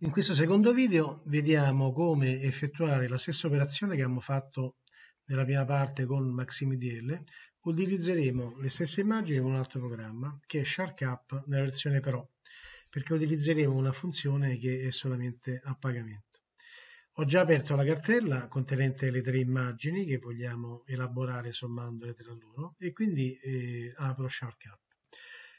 In questo secondo video vediamo come effettuare la stessa operazione che abbiamo fatto nella prima parte con MaxiMDL. utilizzeremo le stesse immagini con un altro programma che è SharkUp nella versione Pro, perché utilizzeremo una funzione che è solamente a pagamento. Ho già aperto la cartella contenente le tre immagini che vogliamo elaborare sommandole tra loro e quindi eh, apro SharkUp.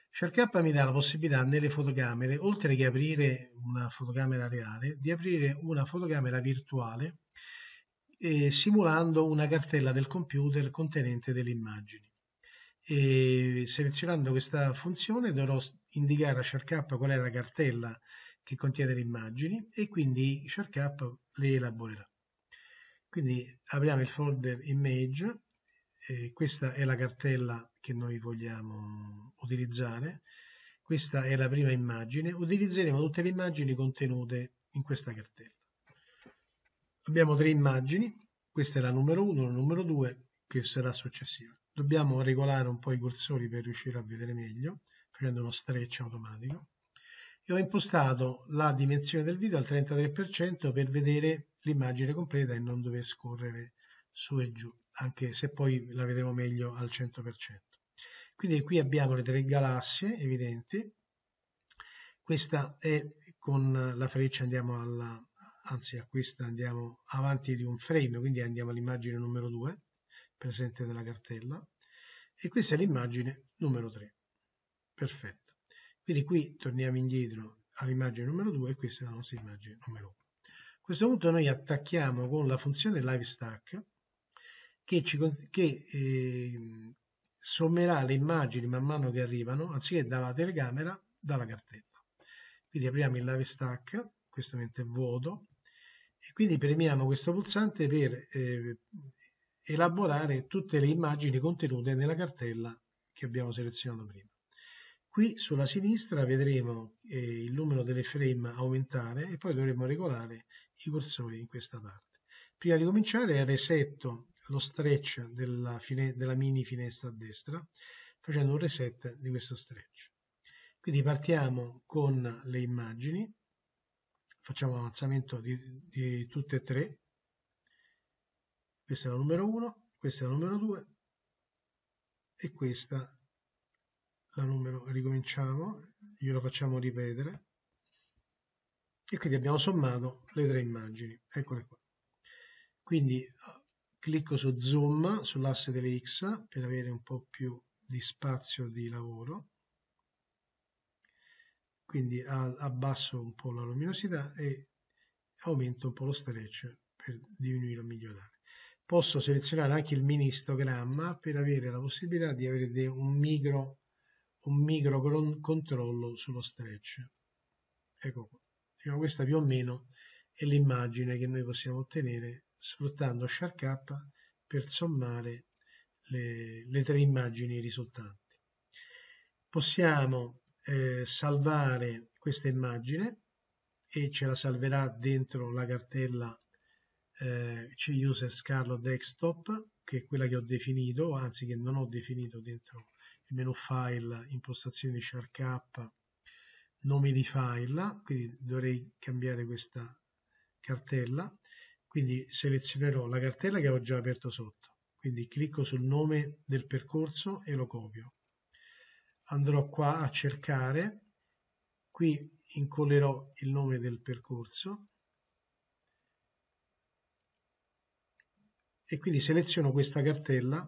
SharkUp mi dà la possibilità nelle fotocamere, oltre che aprire una fotocamera reale, di aprire una fotocamera virtuale eh, simulando una cartella del computer contenente delle immagini. E selezionando questa funzione dovrò indicare a SharkUp qual è la cartella che che contiene le immagini e quindi ShareCap le elaborerà. Quindi apriamo il folder image, questa è la cartella che noi vogliamo utilizzare, questa è la prima immagine, utilizzeremo tutte le immagini contenute in questa cartella. Abbiamo tre immagini, questa è la numero 1, la numero 2 che sarà successiva. Dobbiamo regolare un po' i cursori per riuscire a vedere meglio, facendo uno stretch automatico e ho impostato la dimensione del video al 33% per vedere l'immagine completa e non dover scorrere su e giù, anche se poi la vedremo meglio al 100%. Quindi qui abbiamo le tre galassie evidenti, questa è con la freccia andiamo alla, anzi a questa andiamo avanti di un frame, quindi andiamo all'immagine numero 2 presente nella cartella e questa è l'immagine numero 3. Perfetto. Quindi qui torniamo indietro all'immagine numero 2 e questa è la nostra immagine numero 1. A questo punto noi attacchiamo con la funzione LiveStack che, ci, che eh, sommerà le immagini man mano che arrivano anziché dalla telecamera, dalla cartella. Quindi apriamo il LiveStack, questo momento è vuoto, e quindi premiamo questo pulsante per eh, elaborare tutte le immagini contenute nella cartella che abbiamo selezionato prima. Qui sulla sinistra vedremo eh, il numero delle frame aumentare e poi dovremo regolare i cursori in questa parte. Prima di cominciare resetto lo stretch della, della mini finestra a destra facendo un reset di questo stretch. Quindi partiamo con le immagini, facciamo l'avanzamento di, di tutte e tre. Questa è la numero 1, questa è la numero 2 e questa al numero, ricominciamo, glielo facciamo ripetere e quindi abbiamo sommato le tre immagini, eccole qua. Quindi clicco su zoom sull'asse delle X per avere un po' più di spazio di lavoro, quindi abbasso un po' la luminosità e aumento un po' lo stretch per diminuire o migliorare posso selezionare anche il mini ministogramma per avere la possibilità di avere un micro un micro controllo sullo stretch. Ecco qua. Diciamo, questa più o meno è l'immagine che noi possiamo ottenere sfruttando Shark Up per sommare le, le tre immagini risultanti. Possiamo eh, salvare questa immagine e ce la salverà dentro la cartella eh, C-User Scarlo Desktop, che è quella che ho definito, anzi che non ho definito dentro menu file, impostazioni share k, nomi di file, quindi dovrei cambiare questa cartella, quindi selezionerò la cartella che ho già aperto sotto, quindi clicco sul nome del percorso e lo copio. Andrò qua a cercare, qui incollerò il nome del percorso e quindi seleziono questa cartella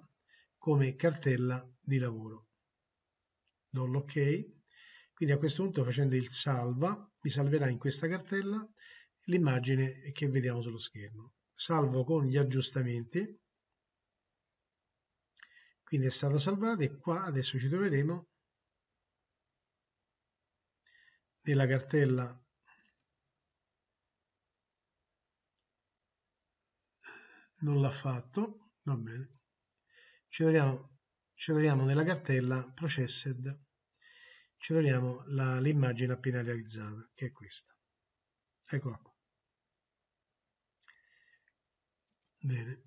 come cartella di lavoro do l'ok, quindi a questo punto facendo il salva mi salverà in questa cartella l'immagine che vediamo sullo schermo. Salvo con gli aggiustamenti, quindi è stata salvata e qua adesso ci troveremo nella cartella non l'ha fatto, va bene, ci troviamo ci troviamo nella cartella Processed, ci troviamo l'immagine appena realizzata, che è questa. Eccola qua. Bene.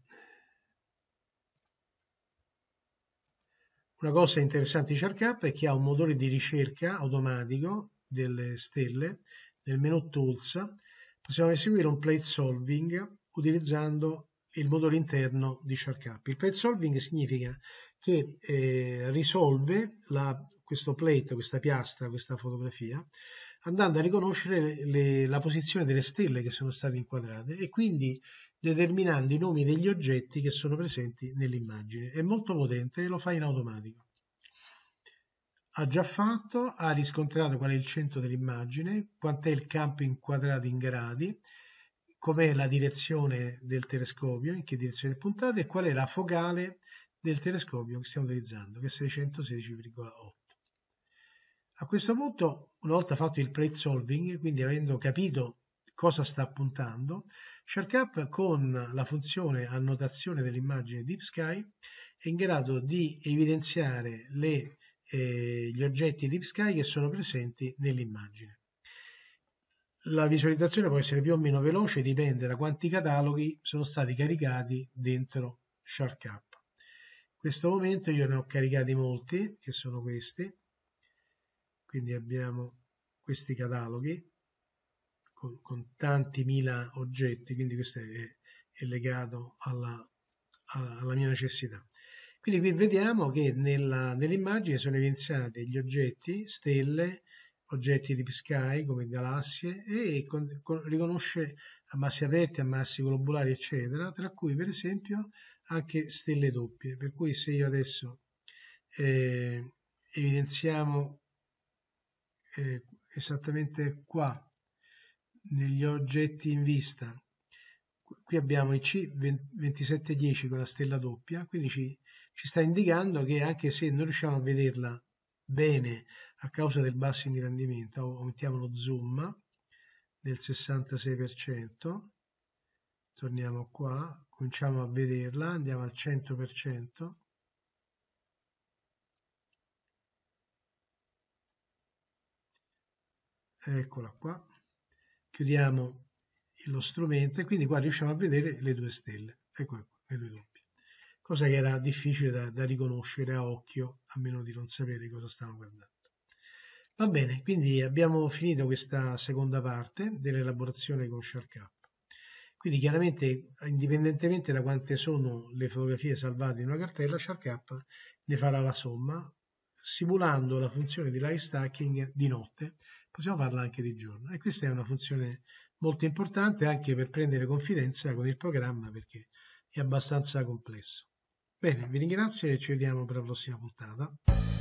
Una cosa interessante di CharCap è che ha un motore di ricerca automatico delle stelle nel menu Tools. Possiamo eseguire un plate solving utilizzando il motore interno di CharCap. Il plate solving significa che eh, risolve la, questo plate, questa piastra, questa fotografia, andando a riconoscere le, la posizione delle stelle che sono state inquadrate e quindi determinando i nomi degli oggetti che sono presenti nell'immagine. È molto potente e lo fa in automatico. Ha già fatto, ha riscontrato qual è il centro dell'immagine, quant'è il campo inquadrato in gradi, com'è la direzione del telescopio, in che direzione è puntato e qual è la focale del telescopio che stiamo utilizzando, che è 616,8. A questo punto, una volta fatto il plate solving, quindi avendo capito cosa sta puntando, SharkUp con la funzione annotazione dell'immagine Deep Sky è in grado di evidenziare le, eh, gli oggetti Deep Sky che sono presenti nell'immagine. La visualizzazione può essere più o meno veloce, dipende da quanti cataloghi sono stati caricati dentro SharkUp questo momento io ne ho caricati molti, che sono questi, quindi abbiamo questi cataloghi con, con tanti mila oggetti, quindi questo è, è legato alla, alla, mia necessità. Quindi qui vediamo che nell'immagine nell sono evidenziati gli oggetti, stelle, oggetti di sky come galassie e con, con, riconosce a massi aperti, a massi globulari eccetera, tra cui per esempio anche stelle doppie, per cui se io adesso eh, evidenziamo eh, esattamente qua negli oggetti in vista qui abbiamo il C2710 con la stella doppia quindi ci, ci, sta indicando che anche se non riusciamo a vederla bene a causa del basso ingrandimento aumentiamo lo zoom del 66% torniamo qua, cominciamo a vederla, andiamo al 100%, eccola qua, chiudiamo lo strumento e quindi qua riusciamo a vedere le due stelle, eccole qua, le due doppie, cosa che era difficile da, da riconoscere a occhio, a meno di non sapere cosa stavamo guardando. Va bene, quindi abbiamo finito questa seconda parte dell'elaborazione con ShareCap. Quindi chiaramente, indipendentemente da quante sono le fotografie salvate in una cartella, SharkUp ne farà la somma, simulando la funzione di live stacking di notte, possiamo farla anche di giorno. E questa è una funzione molto importante anche per prendere confidenza con il programma perché è abbastanza complesso. Bene, vi ringrazio e ci vediamo per la prossima puntata.